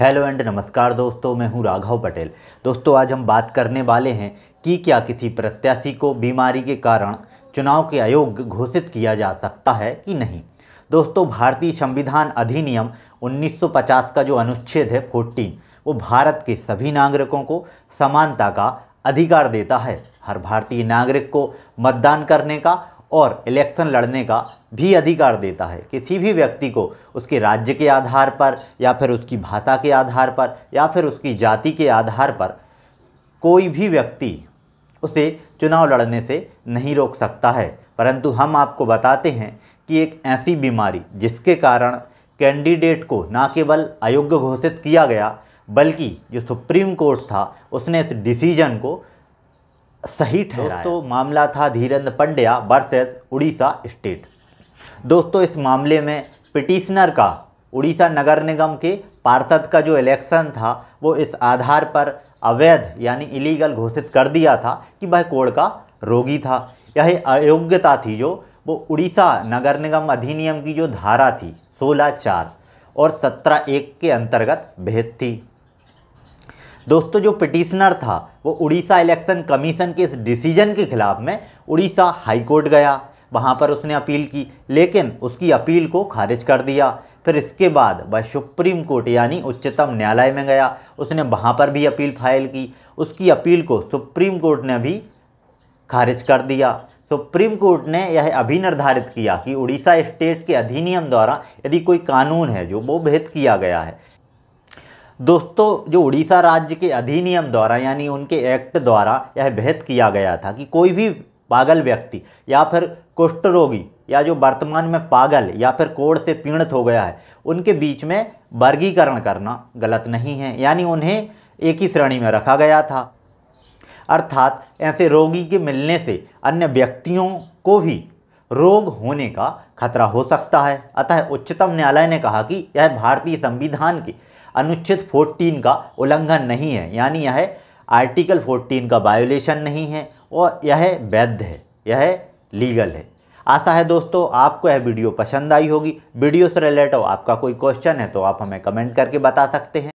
hello and नमस्कार दोस्तों मैं हूं राघव पटेल दोस्तों आज हम बात करने वाले हैं कि क्या किसी प्रत्याशी को बीमारी के कारण चुनाव के आयोग घोषित किया जा सकता है कि नहीं दोस्तों भारतीय संविधान अधिनियम 1950 का जो अनुच्छेद है फोर्टीन वो भारत के सभी नागरिकों को समानता का अधिकार देता है हर भारतीय नागरिक को मतदान करने का और इलेक्शन लड़ने का भी अधिकार देता है किसी भी व्यक्ति को उसके राज्य के आधार पर या फिर उसकी भाषा के आधार पर या फिर उसकी जाति के आधार पर कोई भी व्यक्ति उसे चुनाव लड़ने से नहीं रोक सकता है परंतु हम आपको बताते हैं कि एक ऐसी बीमारी जिसके कारण कैंडिडेट को ना केवल अयोग्य घोषित किया गया बल्कि जो सुप्रीम कोर्ट था उसने इस डिसीजन को सही ठहराया तो मामला था धीरेन्द्र पंड्या वर्सेज उड़ीसा स्टेट दोस्तों इस मामले में पिटिशनर का उड़ीसा नगर निगम के पार्षद का जो इलेक्शन था वो इस आधार पर अवैध यानी इलीगल घोषित कर दिया था कि वह कोड़ का रोगी था यह अयोग्यता थी जो वो उड़ीसा नगर निगम अधिनियम की जो धारा थी सोलह चार और सत्रह एक के अंतर्गत भेद थी दोस्तों जो पिटिशनर था वो उड़ीसा इलेक्शन कमीशन के इस डिसीजन के खिलाफ में उड़ीसा हाईकोर्ट गया वहाँ पर उसने अपील की लेकिन उसकी अपील को खारिज कर दिया फिर इसके बाद वह सुप्रीम कोर्ट यानी उच्चतम न्यायालय में गया उसने वहाँ पर भी अपील फाइल की उसकी अपील को सुप्रीम कोर्ट ने भी खारिज कर दिया सुप्रीम कोर्ट ने यह अभी निर्धारित किया कि उड़ीसा स्टेट के अधिनियम द्वारा यदि कोई कानून है जो वो भेद किया गया है दोस्तों जो उड़ीसा राज्य के अधिनियम द्वारा यानी उनके एक्ट द्वारा यह भेद किया गया था कि कोई भी पागल व्यक्ति या फिर कुष्ठ रोगी या जो वर्तमान में पागल या फिर कोड़ से पीड़ित हो गया है उनके बीच में वर्गीकरण करना गलत नहीं है यानी उन्हें एक ही श्रेणी में रखा गया था अर्थात ऐसे रोगी के मिलने से अन्य व्यक्तियों को भी रोग होने का खतरा हो सकता है अतः उच्चतम न्यायालय ने कहा कि यह भारतीय संविधान के अनुच्छेद 14 का उल्लंघन नहीं है यानी यह आर्टिकल 14 का वायोलेशन नहीं है और यह वैध है यह लीगल है आशा है दोस्तों आपको यह वीडियो पसंद आई होगी वीडियो से रिलेटेड आपका कोई क्वेश्चन है तो आप हमें कमेंट करके बता सकते हैं